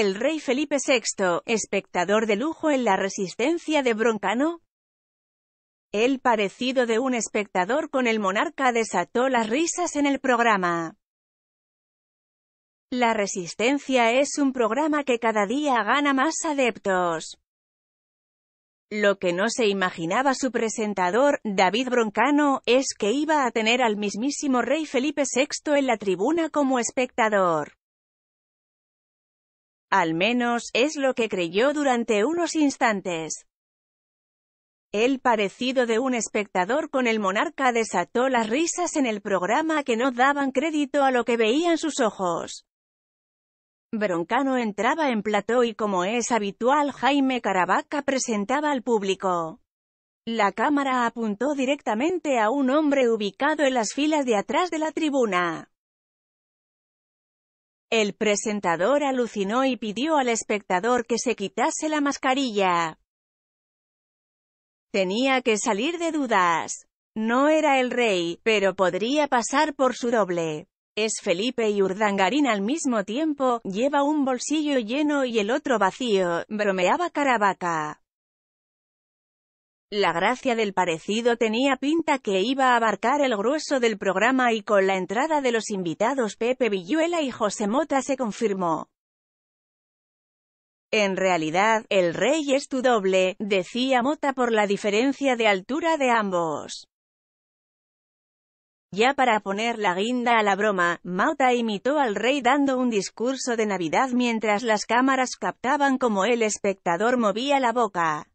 El rey Felipe VI, espectador de lujo en la resistencia de Broncano, el parecido de un espectador con el monarca desató las risas en el programa. La Resistencia es un programa que cada día gana más adeptos. Lo que no se imaginaba su presentador, David Broncano, es que iba a tener al mismísimo rey Felipe VI en la tribuna como espectador. Al menos, es lo que creyó durante unos instantes. El parecido de un espectador con el monarca desató las risas en el programa que no daban crédito a lo que veían sus ojos. Broncano entraba en plató y como es habitual Jaime Caravaca presentaba al público. La cámara apuntó directamente a un hombre ubicado en las filas de atrás de la tribuna. El presentador alucinó y pidió al espectador que se quitase la mascarilla. Tenía que salir de dudas. No era el rey, pero podría pasar por su doble. Es Felipe y Urdangarín al mismo tiempo, lleva un bolsillo lleno y el otro vacío, bromeaba Caravaca. La gracia del parecido tenía pinta que iba a abarcar el grueso del programa y con la entrada de los invitados Pepe Villuela y José Mota se confirmó. En realidad, el rey es tu doble, decía Mota por la diferencia de altura de ambos. Ya para poner la guinda a la broma, Mota imitó al rey dando un discurso de Navidad mientras las cámaras captaban como el espectador movía la boca.